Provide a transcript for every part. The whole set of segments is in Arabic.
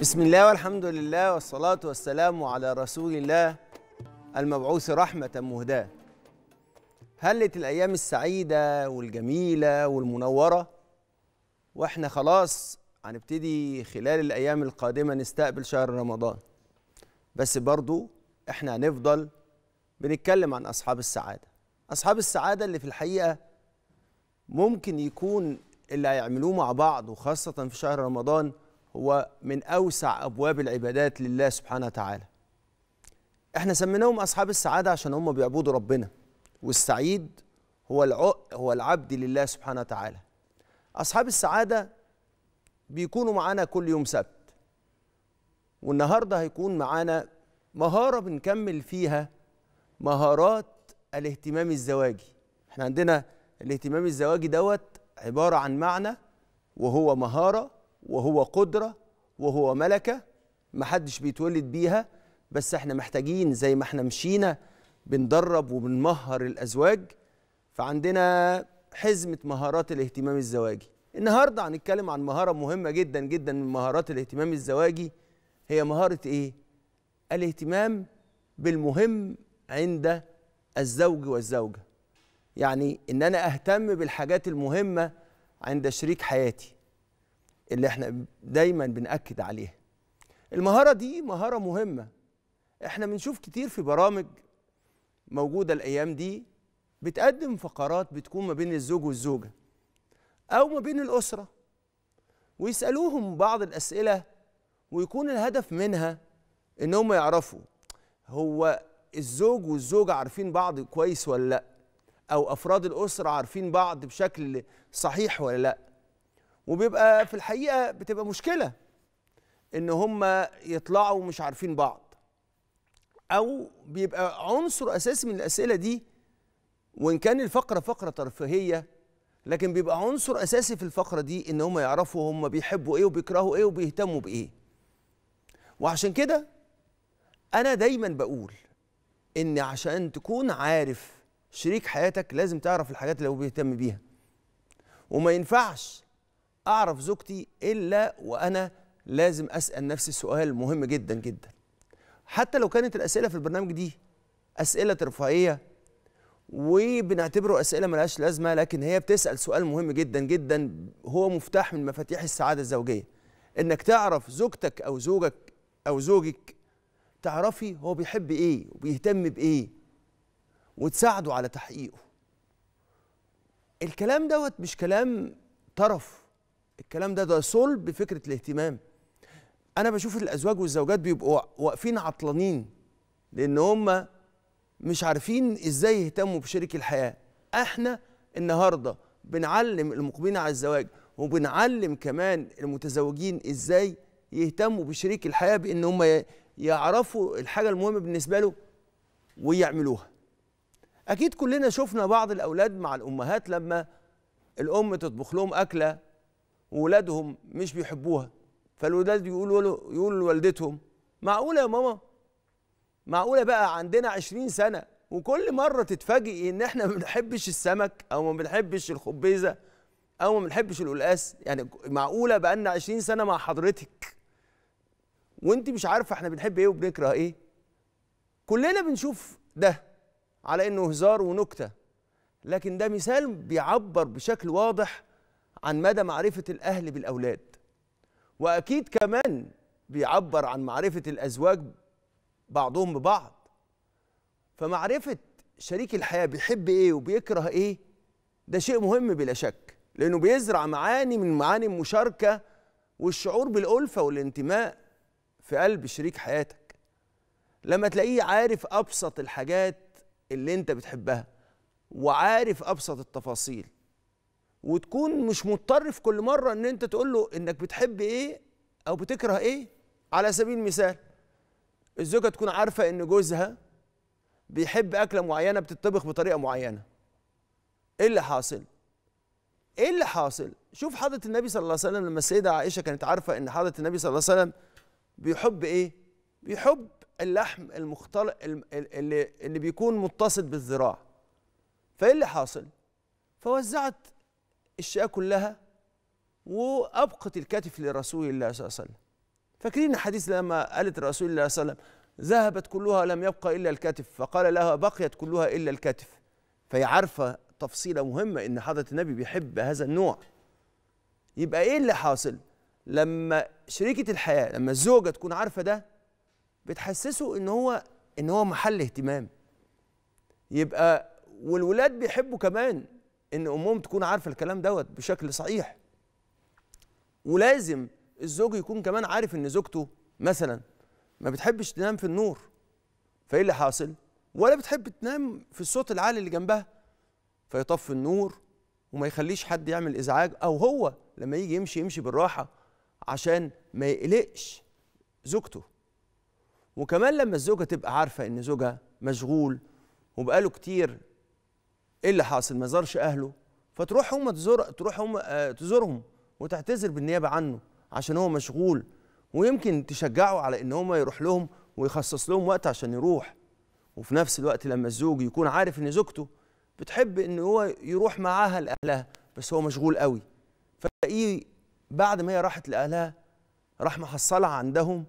بسم الله والحمد لله والصلاة والسلام على رسول الله المبعوث رحمة مهداة هلت الأيام السعيدة والجميلة والمنورة وإحنا خلاص هنبتدي خلال الأيام القادمة نستقبل شهر رمضان بس برضو إحنا هنفضل بنتكلم عن أصحاب السعادة أصحاب السعادة اللي في الحقيقة ممكن يكون اللي هيعملوه مع بعض وخاصة في شهر رمضان هو من أوسع أبواب العبادات لله سبحانه وتعالى احنا سميناهم أصحاب السعادة عشان هم بيعبدوا ربنا والسعيد هو الع... هو العبد لله سبحانه وتعالى أصحاب السعادة بيكونوا معانا كل يوم سبت والنهاردة هيكون معانا مهارة بنكمل فيها مهارات الاهتمام الزواجي احنا عندنا الاهتمام الزواجي دوت عبارة عن معنى وهو مهارة وهو قدرة وهو ملكة محدش بيتولد بيها بس احنا محتاجين زي ما احنا مشينا بندرب وبنمهر الأزواج فعندنا حزمة مهارات الاهتمام الزواجي النهاردة هنتكلم عن مهارة مهمة جدا جدا من مهارات الاهتمام الزواجي هي مهارة ايه؟ الاهتمام بالمهم عند الزوج والزوجة يعني ان انا اهتم بالحاجات المهمة عند شريك حياتي اللي احنا دايما بنأكد عليها المهارة دي مهارة مهمة احنا بنشوف كتير في برامج موجودة الأيام دي بتقدم فقرات بتكون ما بين الزوج والزوجة أو ما بين الأسرة ويسألوهم بعض الأسئلة ويكون الهدف منها إن هم يعرفوا هو الزوج والزوجة عارفين بعض كويس ولا لأ أو أفراد الأسرة عارفين بعض بشكل صحيح ولا لأ وبيبقى في الحقيقه بتبقى مشكله ان هم يطلعوا مش عارفين بعض او بيبقى عنصر اساسي من الاسئله دي وان كان الفقره فقره ترفيهيه لكن بيبقى عنصر اساسي في الفقره دي ان هم يعرفوا هم بيحبوا ايه وبيكرهوا ايه وبيهتموا بايه وعشان كده انا دايما بقول ان عشان تكون عارف شريك حياتك لازم تعرف الحاجات اللي هو بيهتم بيها وما ينفعش أعرف زوجتي إلا وأنا لازم أسأل نفسي سؤال مهم جدا جدا حتى لو كانت الأسئلة في البرنامج دي أسئلة ترفيهية وبنعتبره أسئلة ملهاش لازمة لكن هي بتسأل سؤال مهم جدا جدا هو مفتاح من مفاتيح السعادة الزوجية إنك تعرف زوجتك أو زوجك أو زوجك تعرفي هو بيحب إيه وبيهتم بإيه وتساعده على تحقيقه الكلام دوت مش كلام طرف الكلام ده ده صلب فكره الاهتمام انا بشوف الازواج والزوجات بيبقوا واقفين عطلانين لان هم مش عارفين ازاي يهتموا بشريك الحياه احنا النهارده بنعلم المقبلين على الزواج وبنعلم كمان المتزوجين ازاي يهتموا بشريك الحياه بان هم يعرفوا الحاجه المهمه بالنسبه له ويعملوها اكيد كلنا شفنا بعض الاولاد مع الامهات لما الام تطبخ لهم اكله وولادهم مش بيحبوها فالولاد يقولوا له يقولوا لوالدتهم معقوله يا ماما معقوله بقى عندنا 20 سنه وكل مره تتفاجئي ان احنا ما بنحبش السمك او ما بنحبش الخبيزه او ما بنحبش القلقاس يعني معقوله بقى لنا 20 سنه مع حضرتك وانت مش عارفه احنا بنحب ايه وبنكره ايه كلنا بنشوف ده على انه هزار ونكته لكن ده مثال بيعبر بشكل واضح عن مدى معرفة الأهل بالأولاد وأكيد كمان بيعبر عن معرفة الأزواج بعضهم ببعض فمعرفة شريك الحياة بيحب إيه وبيكره إيه ده شيء مهم بلا شك لأنه بيزرع معاني من معاني المشاركة والشعور بالألفة والانتماء في قلب شريك حياتك لما تلاقيه عارف أبسط الحاجات اللي أنت بتحبها وعارف أبسط التفاصيل وتكون مش مضطر في كل مره ان انت تقول له انك بتحب ايه او بتكره ايه على سبيل المثال الزوجه تكون عارفه ان جوزها بيحب اكله معينه بتطبخ بطريقه معينه ايه اللي حاصل ايه اللي حاصل شوف حضره النبي صلى الله عليه وسلم لما السيده عائشه كانت عارفه ان حضره النبي صلى الله عليه وسلم بيحب ايه بيحب اللحم المختلط اللي اللي بيكون متصل بالذراع فايه اللي حاصل فوزعت الشقه كلها وابقت الكتف لرسول الله صلى الله عليه وسلم فاكرين الحديث لما قالت رسول الله صلى الله عليه وسلم ذهبت كلها لم يبقى الا الكتف فقال لها بقيت كلها الا الكتف فهي عارفه تفصيله مهمه ان حضره النبي بيحب هذا النوع يبقى ايه اللي حاصل لما شريكه الحياه لما الزوجه تكون عارفه ده بتحسسه ان هو ان هو محل اهتمام يبقى والولاد بيحبوا كمان ان امهم تكون عارفه الكلام دوت بشكل صحيح ولازم الزوج يكون كمان عارف ان زوجته مثلا ما بتحبش تنام في النور فايه اللي حاصل ولا بتحب تنام في الصوت العالي اللي جنبها فيطفي النور وما يخليش حد يعمل ازعاج او هو لما يجي يمشي يمشي بالراحه عشان ما يقلقش زوجته وكمان لما الزوجه تبقى عارفه ان زوجها مشغول وبقاله كتير ايه اللي حاصل ما زارش اهله فتروح هم تزور تروح هم آه، تزورهم وتعتذر بالنيابه عنه عشان هو مشغول ويمكن تشجعه على ان هم يروح لهم ويخصص لهم وقت عشان يروح وفي نفس الوقت لما الزوج يكون عارف ان زوجته بتحب ان هو يروح معاها لاهلها بس هو مشغول قوي فتلاقيه بعد ما هي راحت لاهلها راح محصلها عندهم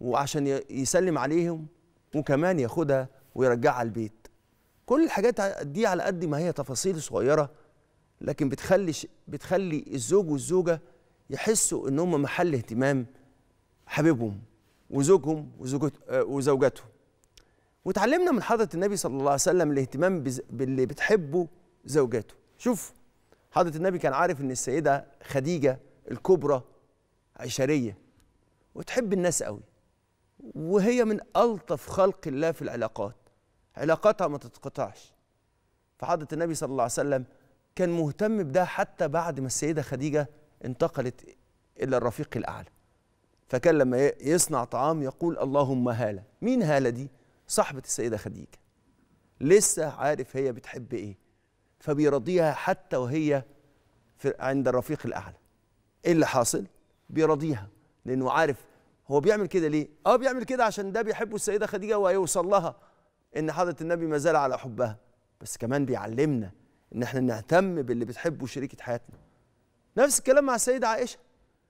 وعشان يسلم عليهم وكمان ياخدها ويرجعها البيت كل الحاجات دي على قد ما هي تفاصيل صغيره لكن بتخلي بتخلي الزوج والزوجه يحسوا ان هم محل اهتمام حبيبهم وزوجهم وزوجتهم وتعلمنا من حضره النبي صلى الله عليه وسلم الاهتمام باللي بتحبه زوجاته شوف حضره النبي كان عارف ان السيده خديجه الكبرى عشريه وتحب الناس قوي وهي من الطف خلق الله في العلاقات علاقاتها ما تتقطعش فحضرة النبي صلى الله عليه وسلم كان مهتم بده حتى بعد ما السيدة خديجة انتقلت إلى الرفيق الأعلى فكان لما يصنع طعام يقول اللهم هالة مين هالة دي؟ صاحبة السيدة خديجة لسه عارف هي بتحب إيه فبيرضيها حتى وهي في عند الرفيق الأعلى إيه اللي حاصل؟ بيرضيها لأنه عارف هو بيعمل كده ليه؟ اه بيعمل كده عشان ده بيحبه السيدة خديجة وهيوصل لها ان حضره النبي ما زال على حبها بس كمان بيعلمنا ان احنا نهتم باللي بتحبه شريكه حياتنا نفس الكلام مع السيده عائشه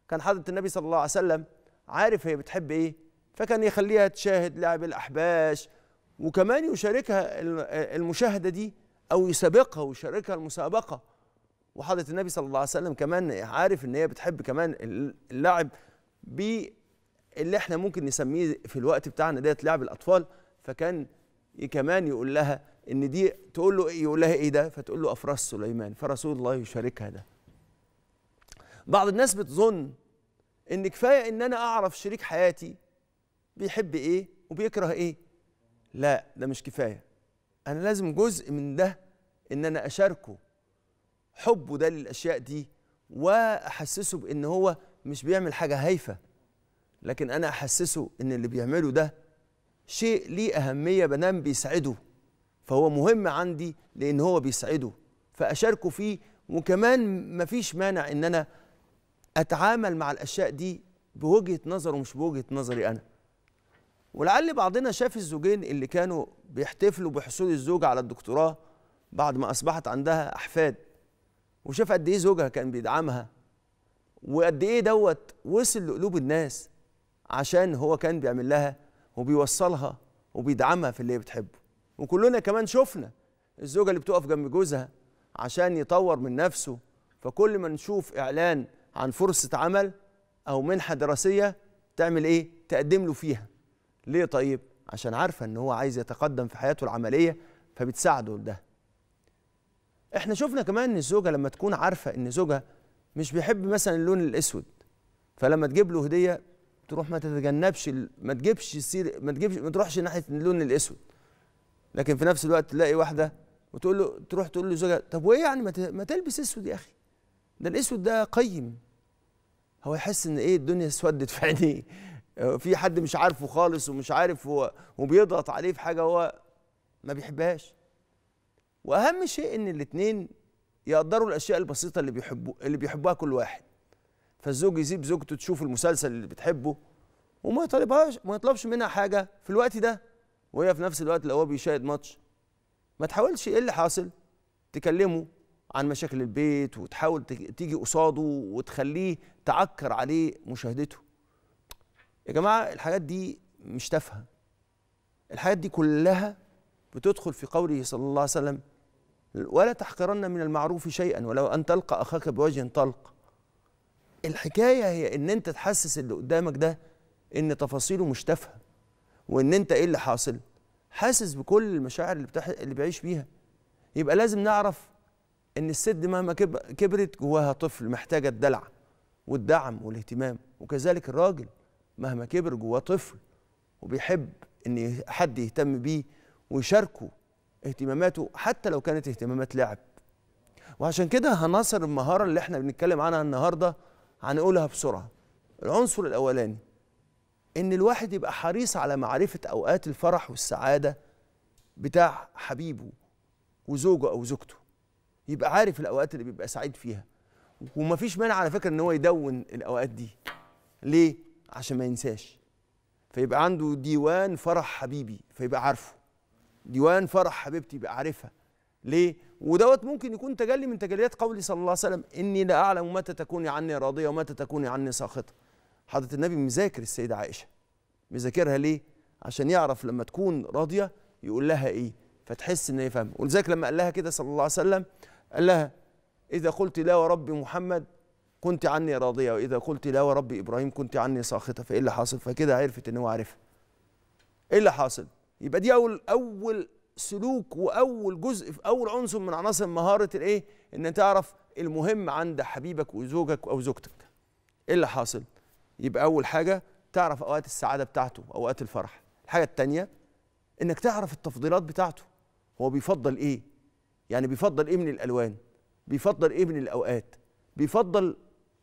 كان حضره النبي صلى الله عليه وسلم عارف هي بتحب ايه فكان يخليها تشاهد لعب الاحباش وكمان يشاركها المشاهده دي او يسابقها ويشاركها المسابقه وحضره النبي صلى الله عليه وسلم كمان عارف ان هي بتحب كمان اللعب ب اللي احنا ممكن نسميه في الوقت بتاعنا ديت لعب الاطفال فكان كمان يقول لها ان دي تقول له إيه؟ يقول لها ايه ده فتقول له افراس سليمان فرسول الله يشاركها ده بعض الناس بتظن ان كفايه ان انا اعرف شريك حياتي بيحب ايه وبيكره ايه لا ده مش كفايه انا لازم جزء من ده ان انا اشاركه حبه ده للاشياء دي واحسسه بان هو مش بيعمل حاجه هايفه لكن انا احسسه ان اللي بيعمله ده شيء ليه أهمية بنام بيسعده فهو مهم عندي لأن هو بيسعده فأشاركه فيه وكمان مفيش مانع إن أنا أتعامل مع الأشياء دي بوجهة نظره مش بوجهة نظري أنا ولعل بعضنا شاف الزوجين اللي كانوا بيحتفلوا بحصول الزوجة على الدكتوراه بعد ما أصبحت عندها أحفاد وشاف قد إيه زوجها كان بيدعمها وقد إيه دوت وصل لقلوب الناس عشان هو كان بيعمل لها وبيوصلها وبيدعمها في اللي بتحبه وكلنا كمان شفنا الزوجة اللي بتقف جنب جوزها عشان يطور من نفسه فكل ما نشوف إعلان عن فرصة عمل أو منحة دراسية تعمل إيه؟ تقدم له فيها ليه طيب؟ عشان عارفة إن هو عايز يتقدم في حياته العملية فبتساعده ده احنا شفنا كمان ان الزوجه لما تكون عارفه ان زوجها مش بيحب مثلا اللون الاسود فلما تجيب له هديه تروح ما تتجنبش ما تجيبش سير ما تجيبش ما تروحش ناحيه اللون الاسود لكن في نفس الوقت تلاقي واحده وتقول له تروح تقول له زوجها طب وايه يعني ما تلبس اسود يا اخي ده الاسود ده قيم هو يحس ان ايه الدنيا اسودت في عينيه في حد مش عارفه خالص ومش عارف هو وبيضغط عليه في حاجه هو ما بيحبهاش واهم شيء ان الاثنين يقدروا الاشياء البسيطه اللي بيحبوا اللي بيحبها كل واحد فالزوج يسيب زوجته تشوف المسلسل اللي بتحبه وما يطلبهاش ما يطلبش منها حاجه في الوقت ده وهي في نفس الوقت لو هو بيشاهد ماتش ما تحاولش ايه اللي حاصل تكلمه عن مشاكل البيت وتحاول تيجي قصاده وتخليه تعكر عليه مشاهدته يا جماعه الحاجات دي مش تافهه الحاجات دي كلها بتدخل في قوله صلى الله عليه وسلم ولا تحقرن من المعروف شيئا ولو ان تلقى اخاك بوجه طلق الحكايه هي ان انت تحسس اللي قدامك ده ان تفاصيله مش تافهه وان انت ايه اللي حاصل حاسس بكل المشاعر اللي بتح... اللي بيعيش بيها يبقى لازم نعرف ان الست مهما كب... كبرت جواها طفل محتاجه الدلع والدعم والاهتمام وكذلك الراجل مهما كبر جواه طفل وبيحب ان حد يهتم بيه ويشاركه اهتماماته حتى لو كانت اهتمامات لعب وعشان كده هنصر المهاره اللي احنا بنتكلم عنها النهارده هنقولها بسرعه العنصر الاولاني ان الواحد يبقى حريص على معرفه اوقات الفرح والسعاده بتاع حبيبه وزوجه او زوجته يبقى عارف الاوقات اللي بيبقى سعيد فيها ومفيش مانع على فكره ان هو يدون الاوقات دي ليه عشان ما ينساش فيبقى عنده ديوان فرح حبيبي فيبقى عارفه ديوان فرح حبيبتي يبقى عارفها ليه ودوت ممكن يكون تجلي من تجليات قوله صلى الله عليه وسلم اني لا اعلم متى تكوني عني راضيه ومتى تكوني عني ساخطه حضره النبي مذاكر السيده عائشه مذاكرها ليه عشان يعرف لما تكون راضيه يقول لها ايه فتحس ان هي فاهمه ولذلك لما قال لها كده صلى الله عليه وسلم قال لها اذا قلت لا ورب محمد كنت عني راضيه واذا قلت لا ورب ابراهيم كنت عني ساخطه فايه اللي حاصل فكده عرفت ان هو عارفها ايه اللي حاصل يبقى دي اول اول سلوك واول جزء في اول عنصر من عناصر مهاره الايه ان تعرف المهم عند حبيبك وزوجك او زوجتك ايه اللي حاصل يبقى اول حاجه تعرف اوقات السعاده بتاعته اوقات الفرح الحاجه الثانيه انك تعرف التفضيلات بتاعته هو بيفضل ايه يعني بيفضل ايه من الالوان بيفضل ايه من الاوقات بيفضل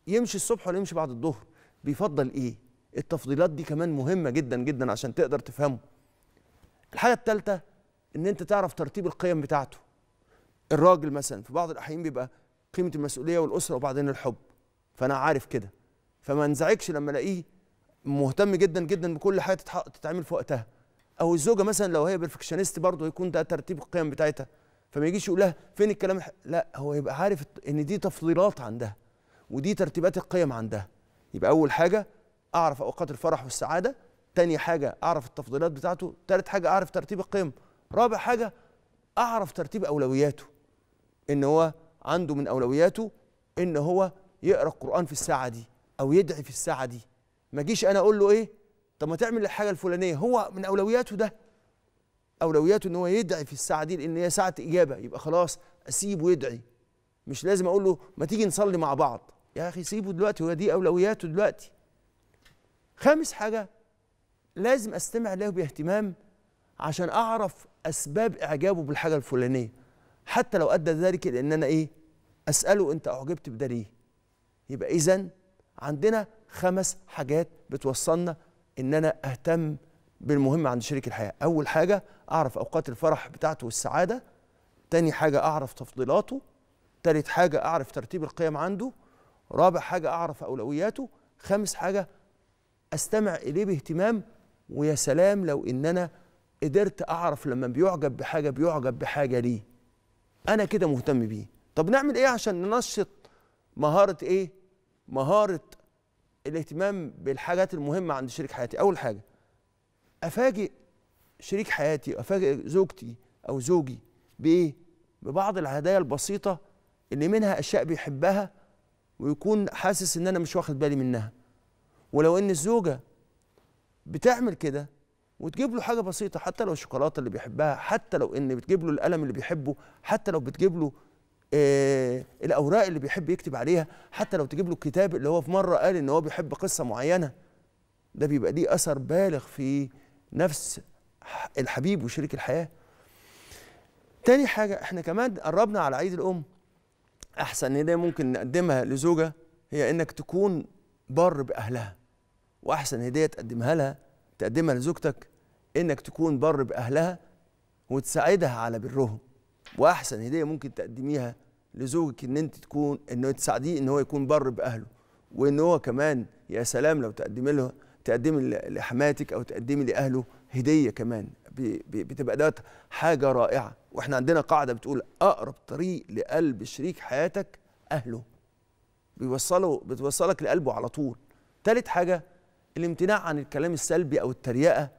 يمشي الصبح ولا يمشي بعد الظهر بيفضل ايه التفضيلات دي كمان مهمه جدا جدا عشان تقدر تفهمه الحاجه الثالثه ان انت تعرف ترتيب القيم بتاعته الراجل مثلا في بعض الاحيان بيبقى قيمه المسؤوليه والاسره وبعدين الحب فانا عارف كده فما انزعجش لما الاقيه مهتم جدا جدا بكل حاجه تتعمل في وقتها او الزوجه مثلا لو هي بيرفكشنست برضه يكون ده ترتيب القيم بتاعتها فما يجيش يقول لها فين الكلام لا هو يبقى عارف ان دي تفضيلات عندها ودي ترتيبات القيم عندها يبقى اول حاجه اعرف اوقات الفرح والسعاده تاني حاجه اعرف التفضيلات بتاعته تالت حاجه اعرف ترتيب القيم رابع حاجه اعرف ترتيب اولوياته ان هو عنده من اولوياته ان هو يقرا القران في الساعه دي او يدعي في الساعه دي ما اجيش انا اقول له ايه طب ما تعمل الحاجه الفلانيه هو من اولوياته ده اولوياته ان هو يدعي في الساعه دي لان هي ساعه اجابه يبقى خلاص اسيبه يدعي مش لازم اقول له ما تيجي نصلي مع بعض يا اخي سيبه دلوقتي هو دي اولوياته دلوقتي خامس حاجه لازم استمع له باهتمام عشان اعرف اسباب اعجابه بالحاجه الفلانيه حتى لو ادى ذلك لان انا ايه اساله انت اعجبت بده ليه يبقى اذا عندنا خمس حاجات بتوصلنا ان انا اهتم بالمهم عند شريك الحياه اول حاجه اعرف اوقات الفرح بتاعته والسعاده تاني حاجه اعرف تفضيلاته تالت حاجه اعرف ترتيب القيم عنده رابع حاجه اعرف اولوياته خامس حاجه استمع اليه باهتمام ويا سلام لو ان انا قدرت اعرف لما بيعجب بحاجه بيعجب بحاجه ليه انا كده مهتم بيه طب نعمل ايه عشان ننشط مهاره ايه مهاره الاهتمام بالحاجات المهمه عند شريك حياتي اول حاجه افاجئ شريك حياتي افاجئ زوجتي او زوجي بايه ببعض الهدايا البسيطه اللي منها اشياء بيحبها ويكون حاسس ان انا مش واخد بالي منها ولو ان الزوجه بتعمل كده وتجيب له حاجه بسيطه حتى لو الشوكولاته اللي بيحبها حتى لو ان بتجيب له القلم اللي بيحبه حتى لو بتجيب له آه الاوراق اللي بيحب يكتب عليها حتى لو تجيب له الكتاب اللي هو في مره قال ان هو بيحب قصه معينه ده بيبقى ليه اثر بالغ في نفس الحبيب وشريك الحياه تاني حاجه احنا كمان قربنا على عيد الام احسن هديه ممكن نقدمها لزوجه هي انك تكون بر باهلها واحسن هديه تقدمها لها تقدمها لزوجتك انك تكون بر باهلها وتساعدها على برهم واحسن هديه ممكن تقدميها لزوجك ان انت تكون انه تساعديه ان هو يكون بر باهله وان هو كمان يا سلام لو تقدمي له تقدمي لحماتك او تقدمي لاهله هديه كمان بتبقى دوت حاجه رائعه واحنا عندنا قاعده بتقول اقرب طريق لقلب شريك حياتك اهله بيوصله بتوصلك لقلبه على طول تالت حاجه الامتناع عن الكلام السلبي او التريقه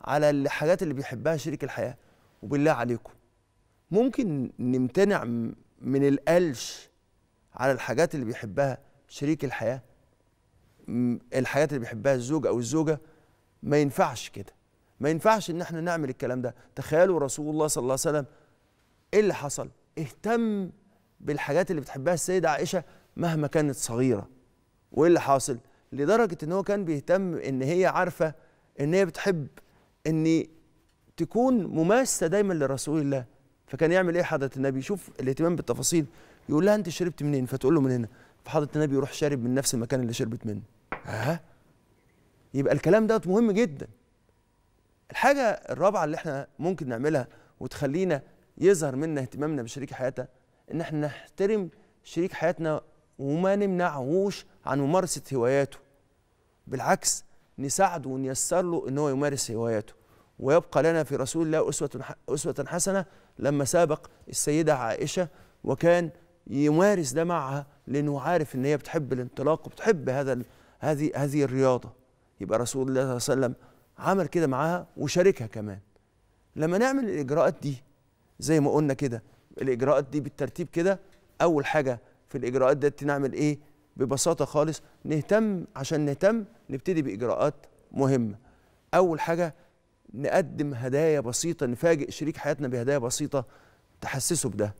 على الحاجات اللي بيحبها شريك الحياه وبالله عليكم ممكن نمتنع من القلش على الحاجات اللي بيحبها شريك الحياه الحاجات اللي بيحبها الزوج او الزوجه ما ينفعش كده ما ينفعش ان احنا نعمل الكلام ده تخيلوا رسول الله صلى الله عليه وسلم ايه اللي حصل اهتم بالحاجات اللي بتحبها السيده عائشه مهما كانت صغيره وايه اللي حاصل لدرجه ان هو كان بيهتم ان هي عارفه ان هي بتحب ان تكون مماسه دايما لرسول الله فكان يعمل ايه حضره النبي يشوف الاهتمام بالتفاصيل يقول لها انت شربت منين فتقول له من هنا فحضره النبي يروح شارب من نفس المكان اللي شربت منه ها يبقى الكلام دوت مهم جدا الحاجه الرابعه اللي احنا ممكن نعملها وتخلينا يظهر منا اهتمامنا بشريك حياتنا ان احنا نحترم شريك حياتنا وما نمنعهوش عن ممارسة هواياته بالعكس نساعده ونيسر له ان هو يمارس هواياته ويبقى لنا في رسول الله أسوة, أسوة حسنة لما سابق السيدة عائشة وكان يمارس ده معها لأنه عارف إن هي بتحب الانطلاق وبتحب هذا هذه هذه الرياضة يبقى رسول الله صلى الله عليه وسلم عمل كده معاها وشاركها كمان لما نعمل الإجراءات دي زي ما قلنا كده الإجراءات دي بالترتيب كده أول حاجة في الإجراءات دي نعمل إيه ببساطه خالص نهتم عشان نهتم نبتدي باجراءات مهمه اول حاجه نقدم هدايا بسيطه نفاجئ شريك حياتنا بهدايا بسيطه تحسسه بده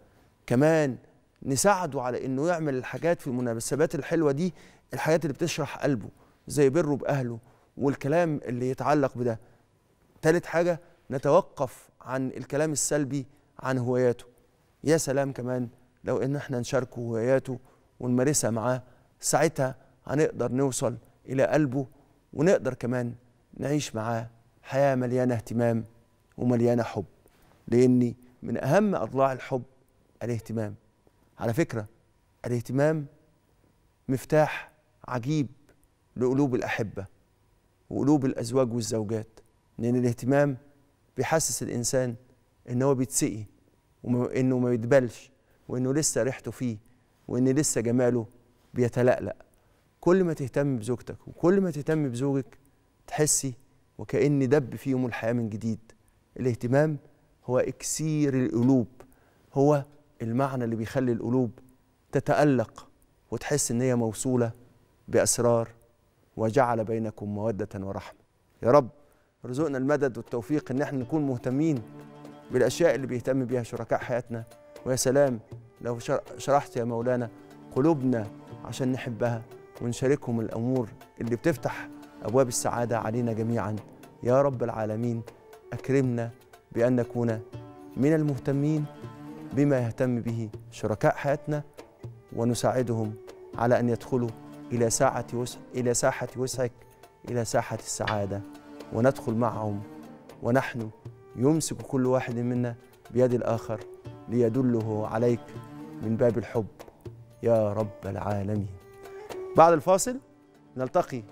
كمان نساعده على انه يعمل الحاجات في المناسبات الحلوه دي الحاجات اللي بتشرح قلبه زي بره باهله والكلام اللي يتعلق بده تالت حاجه نتوقف عن الكلام السلبي عن هواياته يا سلام كمان لو ان احنا نشاركه هواياته ونمارسها معاه ساعتها هنقدر نوصل إلى قلبه ونقدر كمان نعيش معاه حياة مليانة اهتمام ومليانة حب لأن من أهم أضلاع الحب الاهتمام على فكرة الاهتمام مفتاح عجيب لقلوب الأحبة وقلوب الأزواج والزوجات لأن الاهتمام بيحسس الإنسان إن هو بيتسقي وإنه ما بيتبلش وإنه لسه ريحته فيه وإن لسه جماله بيتلألأ كل ما تهتم بزوجتك وكل ما تهتم بزوجك تحسي وكأن دب فيهم الحياة من جديد الاهتمام هو إكسير القلوب هو المعنى اللي بيخلي القلوب تتألق وتحس إن هي موصولة بأسرار وجعل بينكم مودة ورحمة يا رب رزقنا المدد والتوفيق إن احنا نكون مهتمين بالأشياء اللي بيهتم بيها شركاء حياتنا ويا سلام لو شرحت يا مولانا قلوبنا عشان نحبها ونشاركهم الأمور اللي بتفتح أبواب السعادة علينا جميعا يا رب العالمين أكرمنا بأن نكون من المهتمين بما يهتم به شركاء حياتنا ونساعدهم على أن يدخلوا إلى ساعة وسع إلى ساحة وسعك إلى ساحة السعادة وندخل معهم ونحن يمسك كل واحد منا بيد الآخر ليدله عليك من باب الحب يا رب العالمين بعد الفاصل نلتقي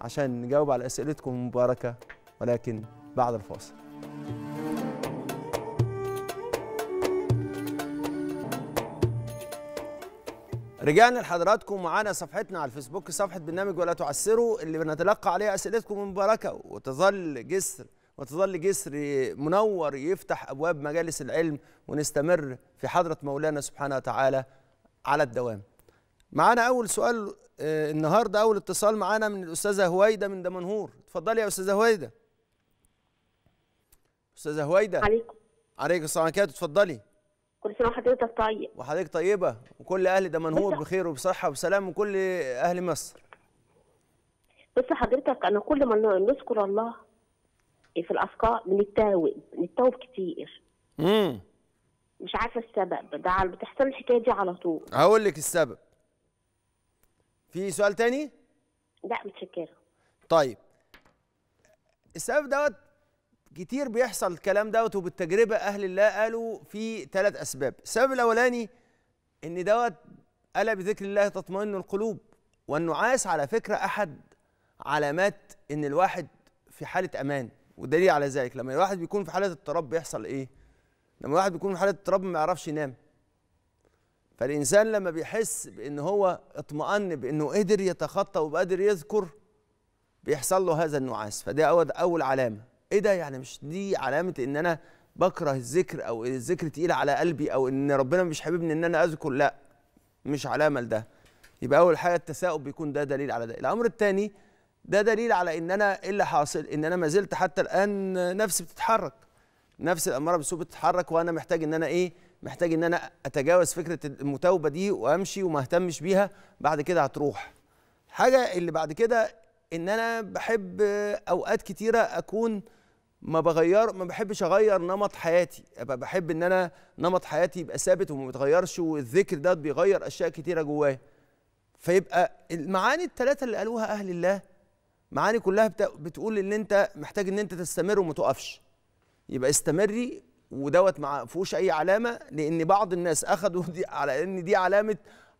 عشان نجاوب على أسئلتكم المباركة ولكن بعد الفاصل رجعنا لحضراتكم معانا صفحتنا على الفيسبوك صفحة برنامج ولا تعسروا اللي بنتلقى عليها أسئلتكم المباركة وتظل جسر وتظل جسر منور يفتح أبواب مجالس العلم ونستمر في حضرة مولانا سبحانه وتعالى على الدوام معانا اول سؤال آه، النهارده اول اتصال معانا من الاستاذه هويده من دمنهور اتفضلي يا استاذه هويده استاذه هويده عليكم عليكم السلام عليكم اتفضلي كل سنه وحضرتك طيب وحضرتك طيبه وكل اهل دمنهور بخير وبصحه وسلام وكل اهل مصر بص حضرتك انا كل ما نذكر الله في الافكار بنتاوب بنتاوب كتير امم مش عارفه السبب ده بتحصل الحكايه دي على طول هقول لك السبب في سؤال تاني لا متشكره طيب السبب دوت كتير بيحصل الكلام دوت وبالتجربه اهل الله قالوا في ثلاث اسباب السبب الاولاني ان دوت الا بذكر الله تطمئن القلوب والنعاس على فكره احد علامات ان الواحد في حاله امان ودليل على ذلك لما الواحد بيكون في حاله اضطراب بيحصل ايه لما الواحد بيكون في حاله اضطراب ما يعرفش ينام فالانسان لما بيحس بان هو اطمأن بانه قدر يتخطى وقادر يذكر بيحصل له هذا النعاس فده اول اول علامه ايه ده يعني مش دي علامه ان انا بكره الذكر او الذكر تقيل على قلبي او ان ربنا مش حاببني ان انا اذكر لا مش علامه لده يبقى اول حاجه التثاؤب بيكون ده دليل على ده الامر الثاني ده دليل على ان انا ايه اللي حاصل ان انا ما زلت حتى الان نفسي بتتحرك نفس الاماره بالسوء بتتحرك وانا محتاج ان انا ايه محتاج ان انا اتجاوز فكره المتوبه دي وامشي وما اهتمش بيها بعد كده هتروح حاجه اللي بعد كده ان انا بحب اوقات كتيره اكون ما بغير ما بحبش اغير نمط حياتي ابقى بحب ان انا نمط حياتي يبقى ثابت وما بيتغيرش والذكر ده بيغير اشياء كتيره جوايا فيبقى المعاني الثلاثه اللي قالوها اهل الله معاني كلها بتقول ان انت محتاج ان انت تستمر وما تقفش يبقى استمري ودوت ما فيهوش اي علامه لان بعض الناس اخذوا دي على ان دي علامه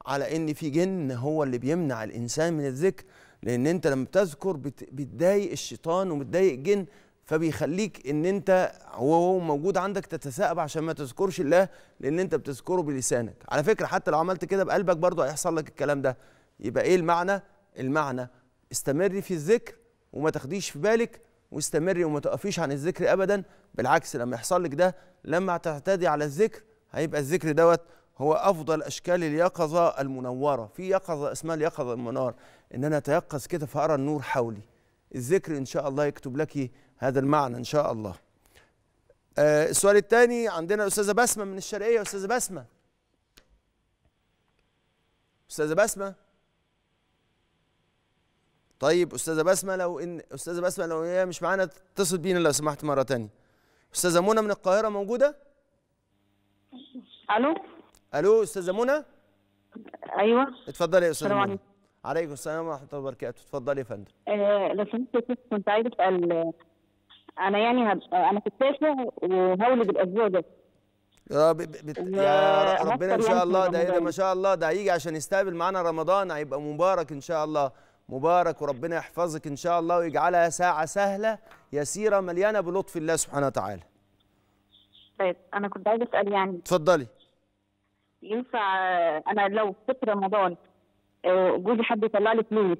على ان في جن هو اللي بيمنع الانسان من الذكر لان انت لما بتذكر بتضايق الشيطان ومتضايق الجن فبيخليك ان انت وهو موجود عندك تتثاءب عشان ما تذكرش الله لان انت بتذكره بلسانك على فكره حتى لو عملت كده بقلبك برضه هيحصل لك الكلام ده يبقى ايه المعنى المعنى استمري في الذكر وما تاخديش في بالك واستمري وما تقفيش عن الذكر ابدا بالعكس لما يحصل لك ده لما تعتدي على الذكر هيبقى الذكر دوت هو افضل اشكال اليقظه المنوره في يقظه اسمها اليقظه المنار ان انا اتيقظ كده فارى النور حولي الذكر ان شاء الله يكتب لك هذا المعنى ان شاء الله آه السؤال الثاني عندنا الاستاذه بسمه من الشرقيه استاذه بسمه استاذه بسمه طيب استاذه بسمه لو ان استاذه بسمه لو هي مش معانا اتصل بينا لو سمحت مره ثانيه استاذه منى من القاهره موجوده الو الو استاذه منى ايوه اتفضلي يا استاذه منى عليكم السلام ورحمه الله وبركاته اتفضلي يا فندم آه لو سمحت كنت عايزه اسال انا يعني هب... انا في التاسع وهولد الاسبوع ده يا, بت... يا ربنا ان شاء يعني الله ده ما شاء الله ده هيجي عشان يستقبل معانا رمضان هيبقى مبارك ان شاء الله مبارك وربنا يحفظك إن شاء الله ويجعلها ساعة سهلة يسيرة مليانة بلطف الله سبحانه وتعالى طيب أنا كنت عايزة أسأل يعني اتفضلي ينفع أنا لو فطر رمضان آه، جوزي حد يطلع لي فلوس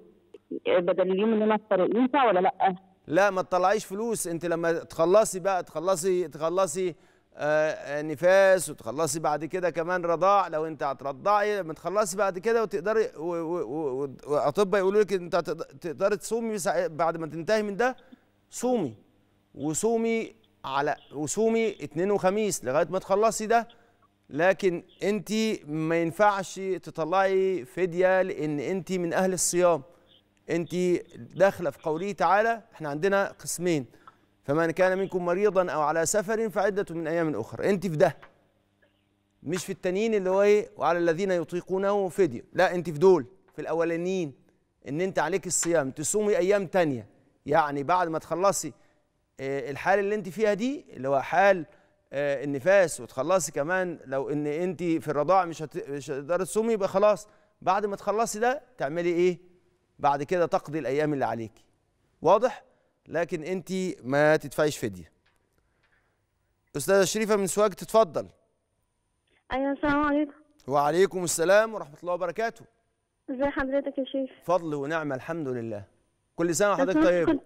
آه، بدل اليوم اللي أنا أفطر ينفع ولا لأ؟ لا ما تطلعيش فلوس أنت لما تخلصي بقى تخلصي تخلصي آه، آه، نفاس وتخلصي بعد كده كمان رضاع لو انت هترضعي لما تخلصي بعد كده وتقدري واطباء يقولوا لك انت تقدري تصومي بعد ما تنتهي من ده صومي وصومي على وصومي اثنين وخميس لغايه ما تخلصي ده لكن انت ما ينفعش تطلعي فديه لان انت من اهل الصيام انت داخله في قوله تعالى احنا عندنا قسمين فمن كان منكم مريضا او على سفر فعده من ايام اخرى انت في ده مش في التانيين اللي هو ايه وعلى الذين يطيقونه فديه لا انت في دول في الاولانيين ان انت عليك الصيام تصومي ايام تانية يعني بعد ما تخلصي آه، الحال اللي انت فيها دي اللي هو حال آه، النفاس وتخلصي كمان لو ان انت في الرضاعه مش هتقدري تصومي يبقى خلاص بعد ما تخلصي ده تعملي ايه بعد كده تقضي الايام اللي عليكي واضح لكن انت ما تدفعيش فديه استاذه شريفه من سواج تتفضل ايوه السلام عليكم وعليكم السلام ورحمه الله وبركاته ازي حضرتك يا شيخ فضل ونعمه الحمد لله كل سنه وحضرتك طيب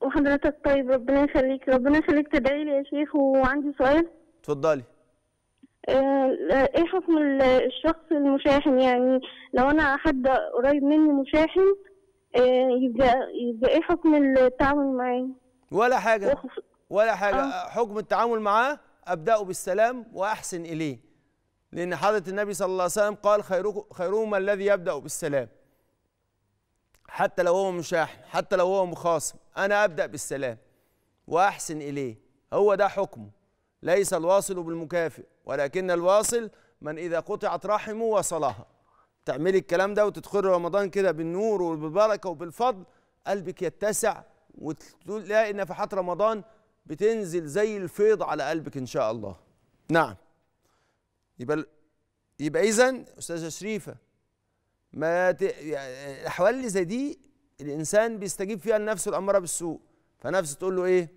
وحضرتك طيب ربنا يخليك ربنا يخليك تدعي لي يا شيخ وعندي سؤال اتفضلي آه، ايه حكم الشخص المشاحن يعني لو انا حد قريب مني مشاحن آه، يبقى يبقى ايه حكم التعامل معاه ولا حاجه ولا حاجه آه. حكم التعامل معاه ابداه بالسلام واحسن اليه لان حضره النبي صلى الله عليه وسلم قال خيركم خيرهم الذي يبدا بالسلام حتى لو هو مشاحن حتى لو هو مخاصم انا ابدا بالسلام واحسن اليه هو ده حكمه ليس الواصل بالمكافئ ولكن الواصل من اذا قطعت رحمه وصلها تعملي الكلام ده وتدخلي رمضان كده بالنور وبالبركه وبالفضل قلبك يتسع وتلاقي نفحات رمضان بتنزل زي الفيض على قلبك ان شاء الله نعم يبقى يبقى اذا استاذه شريفه ما ت... يعني الاحوال اللي زي دي الانسان بيستجيب فيها لنفسه الاماره بالسوء فنفسه تقول له ايه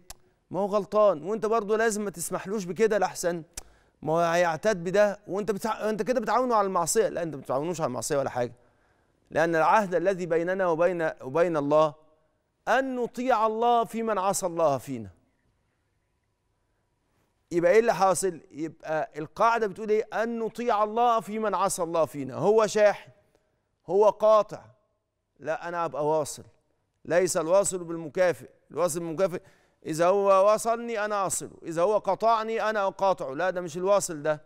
ما هو غلطان وانت برضه لازم ما تسمحلوش بكده لاحسن ما هو هيعتد بده وانت بتع... انت كده بتعاونه على المعصيه لا انت ما بتعاونوش على المعصيه ولا حاجه لان العهد الذي بيننا وبين وبين الله ان نطيع الله في من عصى الله فينا يبقى ايه اللي حاصل يبقى القاعده بتقول ايه ان نطيع الله في من عصى الله فينا هو شاحن هو قاطع لا انا ابقى واصل ليس الواصل بالمكافئ الواصل بالمكافئ إذا هو وصلني أنا أصله إذا هو قطعني أنا أقاطعه لا ده مش الواصل ده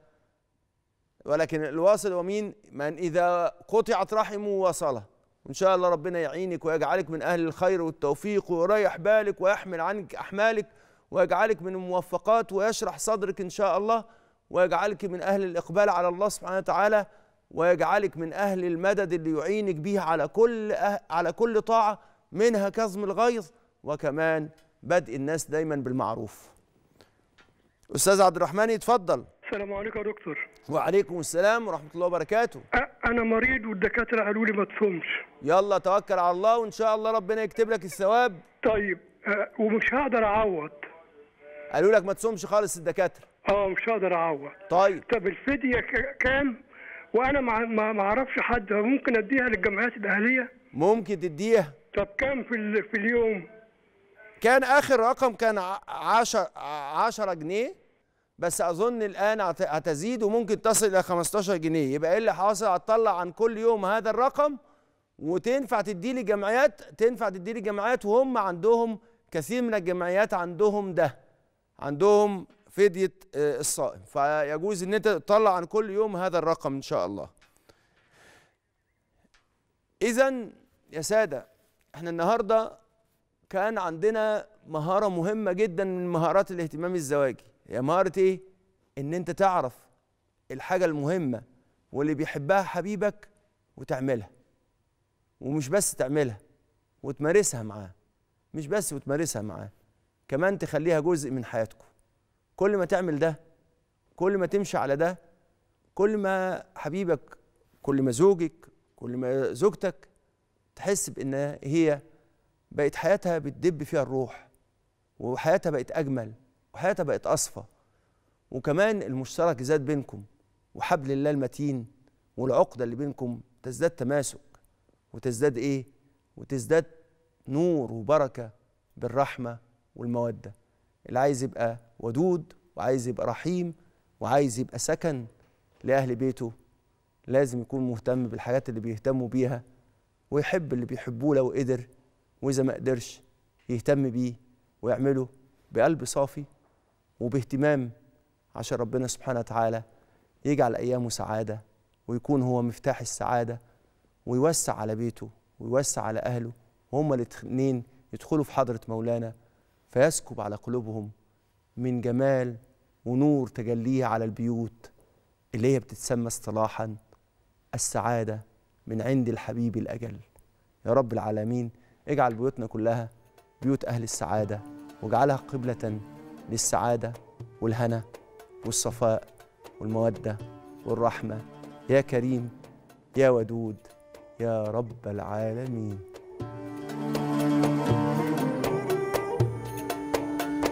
ولكن الواصل ومين من إذا قطعت رحمه وصله وإن شاء الله ربنا يعينك ويجعلك من أهل الخير والتوفيق ويريح بالك ويحمل عنك أحمالك ويجعلك من الموفقات ويشرح صدرك إن شاء الله ويجعلك من أهل الإقبال على الله سبحانه وتعالى ويجعلك من أهل المدد اللي يعينك به على كل أه على كل طاعة منها كظم الغيظ وكمان بدء الناس دايما بالمعروف استاذ عبد الرحمن يتفضل السلام عليكم يا دكتور وعليكم السلام ورحمه الله وبركاته انا مريض والدكاتره قالوا لي ما تصومش يلا توكل على الله وان شاء الله ربنا يكتب لك الثواب طيب أه ومش هقدر اعوض قالوا لك ما تصومش خالص الدكاتره اه مش هقدر اعوض طيب طب الفديه كام وانا ما ما اعرفش حد ممكن اديها للجمعيات الاهليه ممكن تديها طب كام في في اليوم كان اخر رقم كان 10 10 جنيه بس اظن الان هتزيد وممكن تصل الى 15 جنيه يبقى ايه اللي حاصل هتطلع عن كل يوم هذا الرقم وتنفع تدي لي جمعيات تنفع تدي لي جمعيات وهم عندهم كثير من الجمعيات عندهم ده عندهم فديه آه، الصائم فيجوز ان انت تطلع عن كل يوم هذا الرقم ان شاء الله اذا يا ساده احنا النهارده كان عندنا مهارة مهمة جدا من مهارات الاهتمام الزواجي هي مهارة ايه؟ ان انت تعرف الحاجة المهمة واللي بيحبها حبيبك وتعملها ومش بس تعملها وتمارسها معاه مش بس وتمارسها معاه كمان تخليها جزء من حياتكم كل ما تعمل ده كل ما تمشي على ده كل ما حبيبك كل ما زوجك كل ما زوجتك تحس بان هي بقت حياتها بتدب فيها الروح وحياتها بقت أجمل وحياتها بقت أصفى وكمان المشترك زاد بينكم وحبل الله المتين والعقدة اللي بينكم تزداد تماسك وتزداد إيه؟ وتزداد نور وبركة بالرحمة والمودة اللي عايز يبقى ودود وعايز يبقى رحيم وعايز يبقى سكن لأهل بيته لازم يكون مهتم بالحاجات اللي بيهتموا بيها ويحب اللي بيحبوه لو قدر واذا ما قدرش يهتم بيه ويعمله بقلب صافي وباهتمام عشان ربنا سبحانه وتعالى يجعل ايامه سعاده ويكون هو مفتاح السعاده ويوسع على بيته ويوسع على اهله وهما الاثنين يدخلوا في حضره مولانا فيسكب على قلوبهم من جمال ونور تجليه على البيوت اللي هي بتتسمى اصطلاحا السعاده من عند الحبيب الاجل يا رب العالمين اجعل بيوتنا كلها بيوت أهل السعادة واجعلها قبلة للسعادة والهنا والصفاء والمودة والرحمة يا كريم يا ودود يا رب العالمين